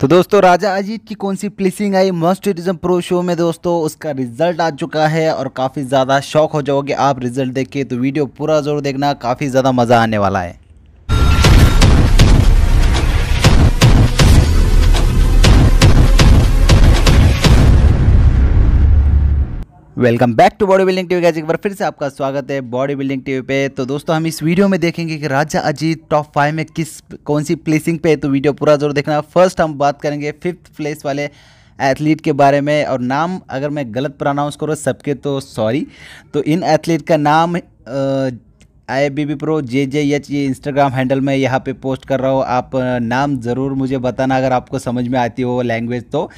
तो दोस्तों राजा अजीत की कौन सी प्लेसिंग आई मस्ट टूरिज्म प्रो शो में दोस्तों उसका रिजल्ट आ चुका है और काफ़ी ज़्यादा शौक हो जाओगे आप रिजल्ट देख के तो वीडियो पूरा ज़रूर देखना काफ़ी ज़्यादा मज़ा आने वाला है welcome back to bodybuilding TV एक बार फिर से आपका स्वागत है बॉडी बिल्डिंग टीवी पे तो दोस्तों हम इस वीडियो में देखेंगे कि राजा अजीत टॉप फाइव में किस कौन सी प्लेसिंग पे है तो वीडियो पूरा जरूर देखना फर्स्ट हम बात करेंगे फिफ्थ प्लेस वाले एथलीट के बारे में और नाम अगर मैं गलत प्रोनाउंस करूँ सबके तो सॉरी तो इन एथलीट का नाम I B B pro J J H ये इंस्टाग्राम हैंडल में यहाँ पे पोस्ट कर रहा हूँ आप नाम ज़रूर मुझे बताना अगर आपको समझ में आती हो लैंग्वेज तो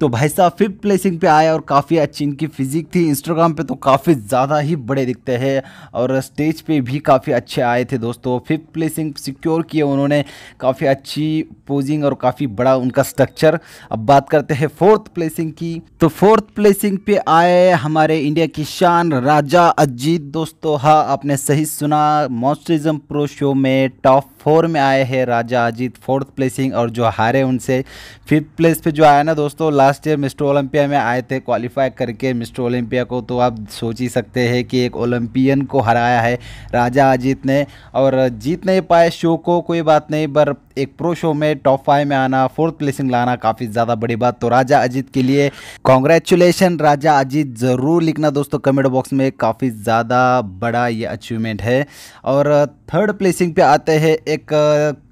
तो भाई साहब फिफ्थ प्लेसिंग पे आए और काफ़ी अच्छी इनकी फिजिक थी इंस्टाग्राम पे तो काफ़ी ज़्यादा ही बड़े दिखते हैं और स्टेज पे भी काफ़ी अच्छे आए थे दोस्तों फिफ्थ प्लेसिंग सिक्योर किए उन्होंने काफ़ी अच्छी पोजिंग और काफ़ी बड़ा उनका स्ट्रक्चर अब बात करते हैं फोर्थ प्लेसिंग की तो फोर्थ प्लेसिंग पे आए हमारे इंडिया की शान राजा अजीत दोस्तों हाँ आपने सही सुना मॉस्टरिज्म प्रो शो में टॉप फोर में आए हैं राजा अजीत फोर्थ प्लेसिंग और जो हारे उनसे फिफ्थ प्लेस पे जो आया ना दोस्तों लास्ट ईयर मिस्टर ओलंपिया में आए थे क्वालिफाई करके मिस्टर ओलंपिया को तो आप सोच ही सकते हैं कि एक ओलंपियन को हराया है राजा अजीत ने और जीत नहीं पाए शो को कोई बात नहीं पर एक प्रो शो में टॉप फाइव में आना फोर्थ प्लेसिंग लाना काफ़ी ज़्यादा बड़ी बात तो राजा अजीत के लिए कॉन्ग्रेचुलेसन राजा अजीत ज़रूर लिखना दोस्तों कमेंट बॉक्स में काफ़ी ज़्यादा बड़ा ये अचीवमेंट है और थर्ड प्लेसिंग पे आते हैं एक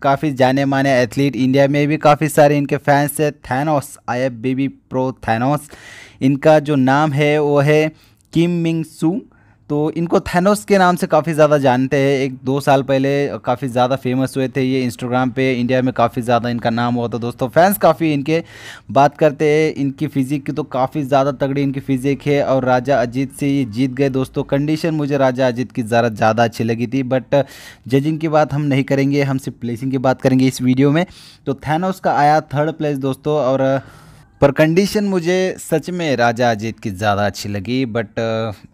काफ़ी जाने माने एथलीट इंडिया में भी काफ़ी सारे इनके फैंस है Thanos I F B B pro Thanos इनका जो नाम है वो है किम मिंग सू तो इनको थैनोस के नाम से काफ़ी ज़्यादा जानते हैं एक दो साल पहले काफ़ी ज़्यादा फेमस हुए थे ये इंस्टाग्राम पे इंडिया में काफ़ी ज़्यादा इनका नाम हुआ था दोस्तों फैंस काफ़ी इनके बात करते हैं इनकी फ़िज़िक की तो काफ़ी ज़्यादा तगड़ी इनकी फ़िज़िक है और राजा अजीत से ये जीत गए दोस्तों कंडीशन मुझे राजा अजीत की ज़रा ज़्यादा अच्छी लगी थी बट जजिंग की बात हम नहीं करेंगे हम सिर्फ प्लेसिंग की बात करेंगे इस वीडियो में तो थैनोस का आया थर्ड प्लेस दोस्तों और पर कंडीशन मुझे सच में राजा अजीत की ज़्यादा अच्छी लगी बट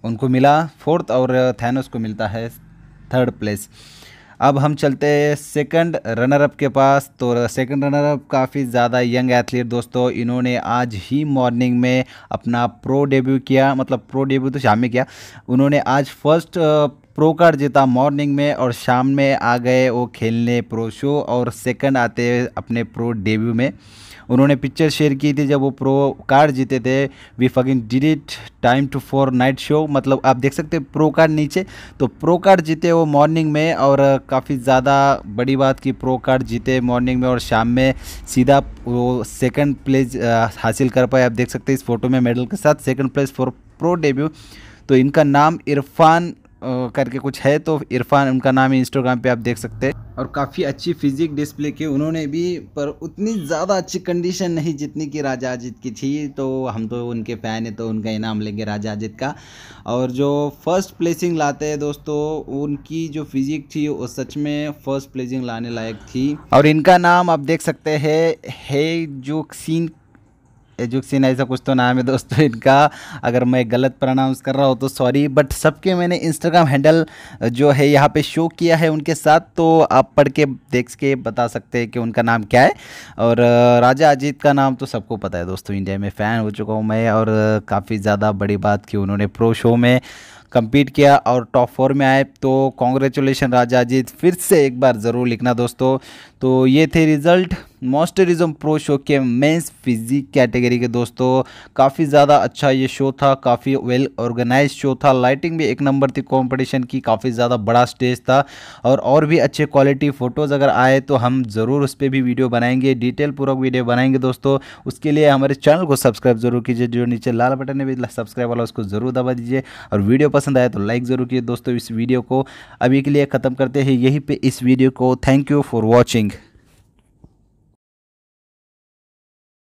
उनको मिला फोर्थ और थैनोस को मिलता है थर्ड प्लेस अब हम चलते हैं सेकंड अप के पास तो सेकंड रनरअप काफ़ी ज़्यादा यंग एथलीट दोस्तों इन्होंने आज ही मॉर्निंग में अपना प्रो डेब्यू किया मतलब प्रो डेब्यू तो शाम में किया उन्होंने आज फर्स्ट प्रो कार्ड जीता मॉर्निंग में और शाम में आ गए वो खेलने प्रो शो और सेकंड आते अपने प्रो डेब्यू में उन्होंने पिक्चर शेयर की थी जब वो प्रो कार्ड जीते थे we fucking did it time to for night show मतलब आप देख सकते हैं प्रो कार्ड नीचे तो प्रो कार्ड जीते वो मॉर्निंग में और काफ़ी ज़्यादा बड़ी बात की प्रो कार्ड जीते मॉर्निंग में और शाम में सीधा वो सेकंड प्लेस हासिल कर पाए आप देख सकते इस फोटो में मेडल के साथ second place for pro debut तो इनका नाम इरफान करके कुछ है तो इरफान उनका नाम है इंस्टाग्राम पे आप देख सकते हैं और काफ़ी अच्छी फिजिक डिस्प्ले की उन्होंने भी पर उतनी ज़्यादा अच्छी कंडीशन नहीं जितनी कि राजा अजीत की थी तो हम तो उनके फ़ैन है तो उनका इनाम लेंगे राजा अजीत का और जो फर्स्ट प्लेसिंग लाते हैं दोस्तों उनकी जो फिजिक थी वो सच में फर्स्ट प्लेसिंग लाने लायक थी और इनका नाम आप देख सकते हैं है जो सीन एजुक्सिन ऐसा कुछ तो नाम है दोस्तों इनका अगर मैं गलत प्रनाउंस कर रहा हूँ तो सॉरी बट सबके मैंने इंस्टाग्राम हैंडल जो है यहाँ पे शो किया है उनके साथ तो आप पढ़ के देख के बता सकते हैं कि उनका नाम क्या है और राजा अजीत का नाम तो सबको पता है दोस्तों इंडिया में फ़ैन हो चुका हूँ मैं और काफ़ी ज़्यादा बड़ी बात कि उन्होंने प्रो शो में कंपीट किया और टॉप फोर में आए तो कॉन्ग्रेचुलेशन राजा अजीत फिर से एक बार ज़रूर लिखना दोस्तों तो ये थे रिज़ल्ट मॉस्टरिज्म प्रो शो के मेंस फिजिक कैटेगरी के दोस्तों काफ़ी ज़्यादा अच्छा ये शो था काफ़ी वेल ऑर्गेनाइज शो था लाइटिंग भी एक नंबर थी कंपटीशन की काफ़ी ज़्यादा बड़ा स्टेज था और और भी अच्छे क्वालिटी फ़ोटोज़ अगर आए तो हम ज़रूर उस पर भी वीडियो बनाएंगे डिटेल पूर्वक वीडियो बनाएंगे दोस्तों उसके लिए हमारे चैनल को सब्सक्राइब जरूर कीजिए जो नीचे लाल बटन है भी सब्सक्राइब वाला उसको ज़रूर दबा दीजिए और वीडियो पसंद आए तो लाइक ज़रूर कीजिए दोस्तों इस वीडियो को अभी के लिए ख़त्म करते हैं यहीं पर इस वीडियो को थैंक यू फॉर वॉचिंग